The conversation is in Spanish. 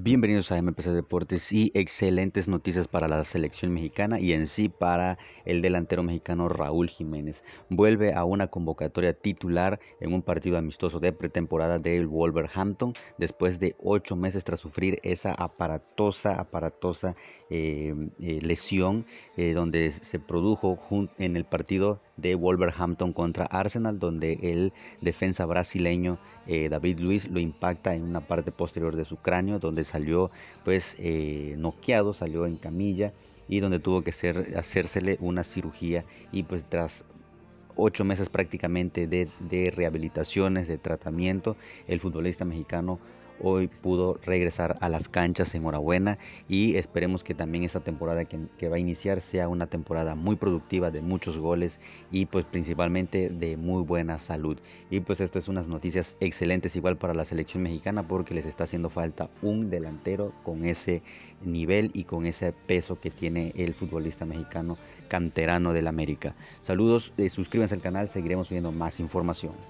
Bienvenidos a MPC Deportes y excelentes noticias para la selección mexicana y en sí para el delantero mexicano Raúl Jiménez. Vuelve a una convocatoria titular en un partido amistoso de pretemporada del Wolverhampton después de ocho meses tras sufrir esa aparatosa, aparatosa eh, eh, lesión eh, donde se produjo en el partido de Wolverhampton contra Arsenal, donde el defensa brasileño eh, David Luis lo impacta en una parte posterior de su cráneo, donde salió pues eh, noqueado, salió en camilla y donde tuvo que ser, hacérsele una cirugía y pues tras ocho meses prácticamente de, de rehabilitaciones, de tratamiento, el futbolista mexicano hoy pudo regresar a las canchas, enhorabuena y esperemos que también esta temporada que, va a iniciar sea una temporada muy productiva de muchos goles y pues principalmente de muy buena salud. Y pues esto es unas noticias excelentes igual para la selección mexicana porque les está haciendo falta un delantero con ese nivel y con ese peso que tiene el futbolista mexicano canterano del América. Saludos, eh, suscríbanse al canal, seguiremos viendo más información.